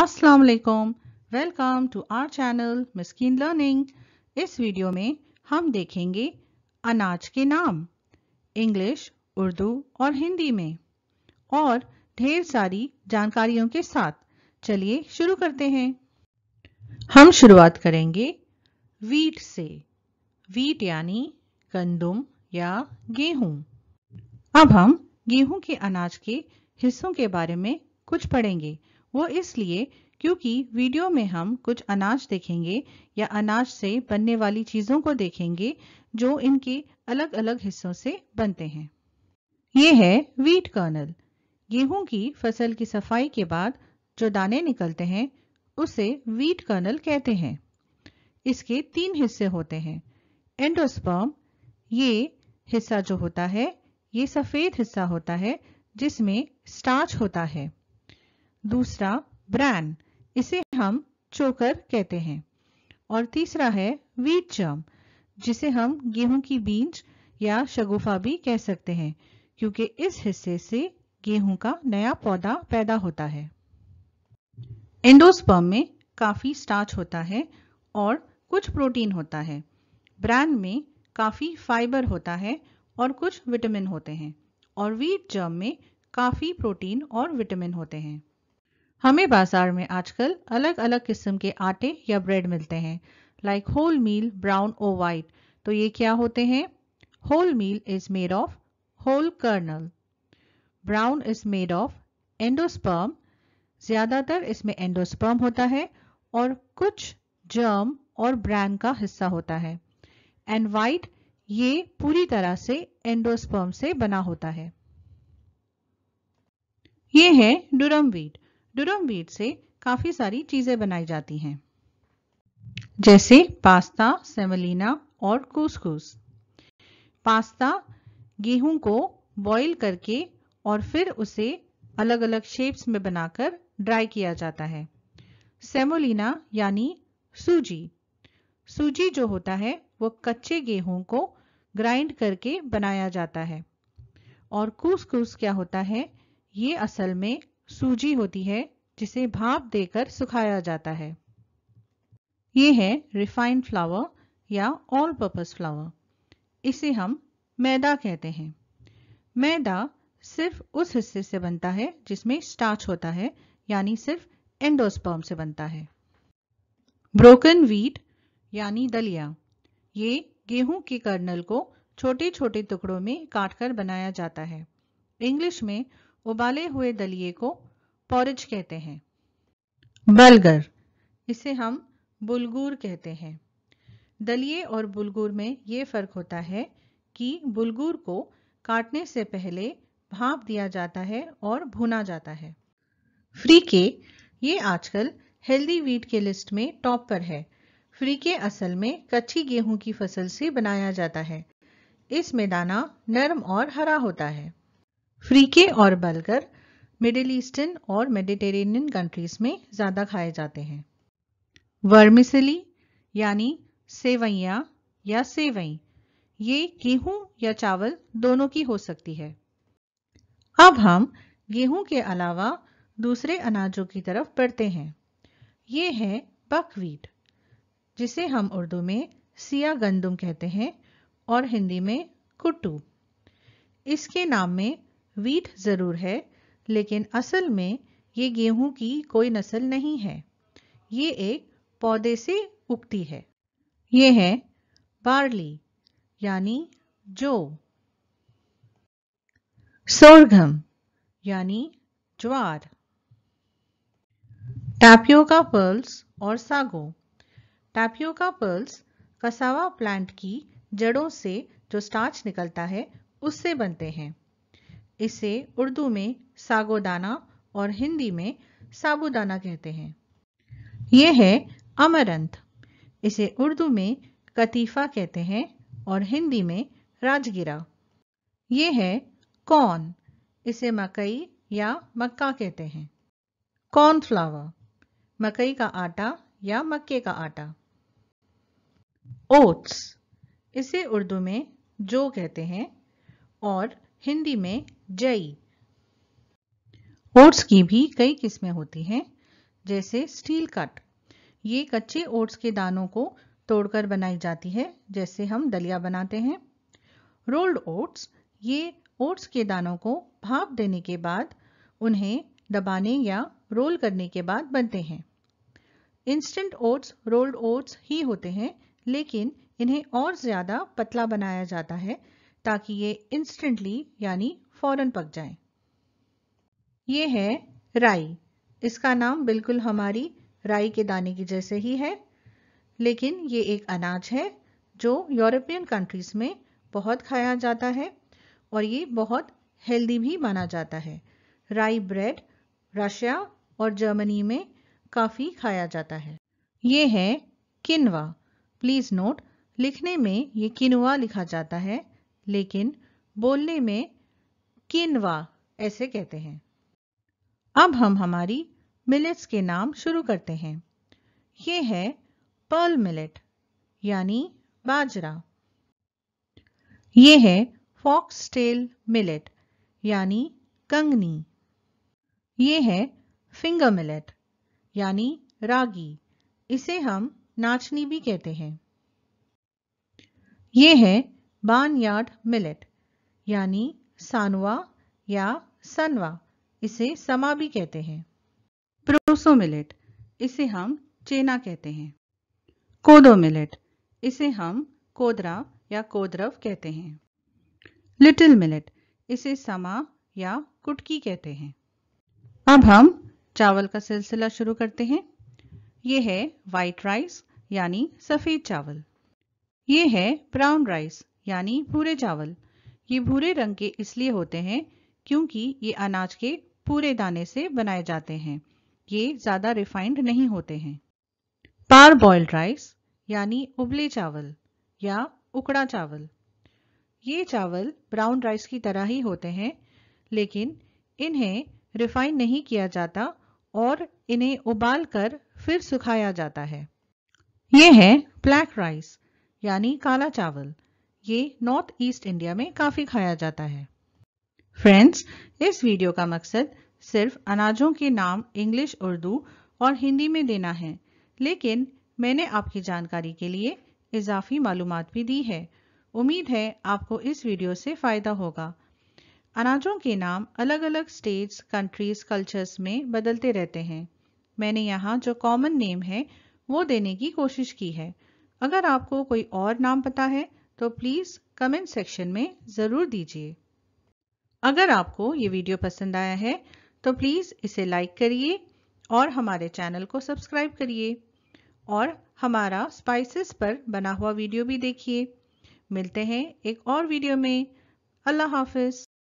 अस्सलाम वालेकुम welcome to our channel Miskin learning इस वीडियो में हम देखेंगे अनाज के नाम इंग्लिश उर्दू और हिंदी में और ढेर सारी जानकारियों के साथ चलिए शुरू करते हैं हम शुरुआत करेंगे वीट से वीट यानी गंदुम या गेहूं अब हम गेहूं के अनाज के हिस्सों के बारे में कुछ पढ़ेंगे वो इसलिए क्योंकि वीडियो में हम कुछ अनाज देखेंगे या अनाज से बनने वाली चीज़ों को देखेंगे जो इनके अलग अलग हिस्सों से बनते हैं ये है वीट कर्नल गेहूं की फसल की सफाई के बाद जो दाने निकलते हैं उसे वीट कर्नल कहते हैं इसके तीन हिस्से होते हैं एंडोस्पर्म ये हिस्सा जो होता है ये सफेद हिस्सा होता है जिसमें स्टार्च होता है दूसरा ब्रैन इसे हम चोकर कहते हैं और तीसरा है वीट जर्म जिसे हम गेहूं की बीज या शगुफा भी कह सकते हैं क्योंकि इस हिस्से से गेहूं का नया पौधा पैदा होता है एंडोस्पर्म में काफी स्टार्च होता है और कुछ प्रोटीन होता है ब्रैन में काफी फाइबर होता है और कुछ विटामिन होते हैं और वीट जर्म में काफी प्रोटीन और विटामिन होते हैं हमें बाजार में आजकल अलग अलग किस्म के आटे या ब्रेड मिलते हैं लाइक होल मील ब्राउन और वाइट तो ये क्या होते हैं whole meal is made of whole kernel brown is made of endosperm ज्यादातर इसमें एंडोस्पर्म होता है और कुछ जर्म और ब्रैन का हिस्सा होता है एंड वाइट ये पूरी तरह से एंडोस्पर्म से बना होता है ये है डुरम वीट डुरम वीट से काफ़ी सारी चीज़ें बनाई जाती हैं जैसे पास्ता सेमलीना और कूसकूस पास्ता गेहूं को बॉईल करके और फिर उसे अलग अलग शेप्स में बनाकर ड्राई किया जाता है सेमोलिना यानी सूजी सूजी जो होता है वो कच्चे गेहूं को ग्राइंड करके बनाया जाता है और कूसकूस क्या होता है ये असल में सूजी होती है जिसे भाप देकर सुखाया जाता है ये है रिफाइंड फ्लावर या ऑल पर्पज फ्लावर इसे हम मैदा कहते हैं मैदा सिर्फ उस हिस्से से बनता है जिसमें स्टार्च होता है यानी सिर्फ एंडोस्पर्म से बनता है ब्रोकन वीट यानी दलिया ये गेहूं के कर्नल को छोटे छोटे टुकड़ों में काटकर बनाया जाता है इंग्लिश में उबाले हुए दलिये को पॉरिज कहते हैं बलगर इसे हम बुलगूर कहते हैं दलिए और बुलगूर में ये फर्क होता है कि बुलगूर को काटने से पहले भाप दिया जाता है और भुना जाता है फ्रीके ये आजकल हेल्दी वीट के लिस्ट में टॉप पर है फ्रीके असल में कच्ची गेहूं की फसल से बनाया जाता है इसमें दाना नरम और हरा होता है फ्रीके और बलगर मिडिल ईस्टर्न और मेडिटेरेनियन कंट्रीज में ज़्यादा खाए जाते हैं वर्मिसली यानी सेवैया या सेवई ये गेहूं या चावल दोनों की हो सकती है अब हम गेहूं के अलावा दूसरे अनाजों की तरफ बढ़ते हैं ये है बकवीट जिसे हम उर्दू में सिया गंदुम कहते हैं और हिंदी में कुट्टू इसके नाम में वीट ज़रूर है लेकिन असल में ये गेहूं की कोई नस्ल नहीं है ये एक पौधे से उगती है ये है बार्ली यानी जो सोरघम यानी ज्वार टैपियोका पर्ल्स और sago tapioca pearls cassava plant की जड़ों से जो स्टार्च निकलता है उससे बनते हैं इसे उर्दू में सागोदाना और हिंदी में साबुदाना कहते हैं यह है अमरंथ इसे उर्दू में कतीफा कहते हैं और हिंदी में राजगिरा यह है कौन इसे मकई या मक्का कहते हैं कॉर्नफ्लावर मकई का आटा या मक्के का आटा ओट्स इसे उर्दू में जो कहते हैं और हिंदी में जई ओट्स की भी कई किस्में होती हैं जैसे स्टील कट ये कच्चे ओट्स के दानों को तोड़कर बनाई जाती है जैसे हम दलिया बनाते हैं रोल्ड ओट्स ये ओट्स के दानों को भाप देने के बाद उन्हें दबाने या रोल करने के बाद बनते हैं इंस्टेंट ओट्स रोल्ड ओट्स ही होते हैं लेकिन इन्हें और ज़्यादा पतला बनाया जाता है ताकि ये इंस्टेंटली यानी फौरन पक जाए ये है राई इसका नाम बिल्कुल हमारी राई के दाने की जैसे ही है लेकिन ये एक अनाज है जो यूरोपियन कंट्रीज में बहुत खाया जाता है और ये बहुत हेल्दी भी माना जाता है राई ब्रेड रशिया और जर्मनी में काफ़ी खाया जाता है ये है किनवा प्लीज़ नोट लिखने में ये किनवा लिखा जाता है लेकिन बोलने में किनवा ऐसे कहते हैं अब हम हमारी मिलेट्स के नाम शुरू करते हैं ये है पर्ल मिलेट यानी बाजरा ये है फॉक्स टेल मिलेट यानी कंगनी ये है फिंगर मिलेट यानी रागी इसे हम नाचनी भी कहते हैं ये है बार्नयार्ड मिलेट यानी सानवा या सनवा इसे समा भी कहते हैं प्रोसो मिलेट इसे हम चेना कहते हैं कोदो मिलेट इसे हम कोदरा या कोदरव कहते हैं लिटिल मिलेट इसे समा या कुटकी कहते हैं अब हम चावल का सिलसिला शुरू करते हैं ये है वाइट राइस यानी सफ़ेद चावल ये है ब्राउन राइस यानी भूरे चावल ये भूरे रंग के इसलिए होते हैं क्योंकि ये अनाज के पूरे दाने से बनाए जाते हैं ये ज़्यादा रिफाइंड नहीं होते हैं पार बॉइल्ड राइस यानी उबले चावल या उकड़ा चावल ये चावल ब्राउन राइस की तरह ही होते हैं लेकिन इन्हें रिफाइन नहीं किया जाता और इन्हें उबाल कर फिर सुखाया जाता है ये है ब्लैक राइस यानी काला चावल ये नॉर्थ ईस्ट इंडिया में काफ़ी खाया जाता है फ्रेंड्स इस वीडियो का मकसद सिर्फ अनाजों के नाम इंग्लिश उर्दू और हिंदी में देना है लेकिन मैंने आपकी जानकारी के लिए इजाफी मालूम भी दी है उम्मीद है आपको इस वीडियो से फ़ायदा होगा अनाजों के नाम अलग अलग स्टेट्स कंट्रीज कल्चर्स में बदलते रहते हैं मैंने यहाँ जो कॉमन नेम है वो देने की कोशिश की है अगर आपको कोई और नाम पता है तो प्लीज़ कमेंट सेक्शन में ज़रूर दीजिए अगर आपको ये वीडियो पसंद आया है तो प्लीज़ इसे लाइक करिए और हमारे चैनल को सब्सक्राइब करिए और हमारा स्पाइसेस पर बना हुआ वीडियो भी देखिए मिलते हैं एक और वीडियो में अल्लाह हाफिज़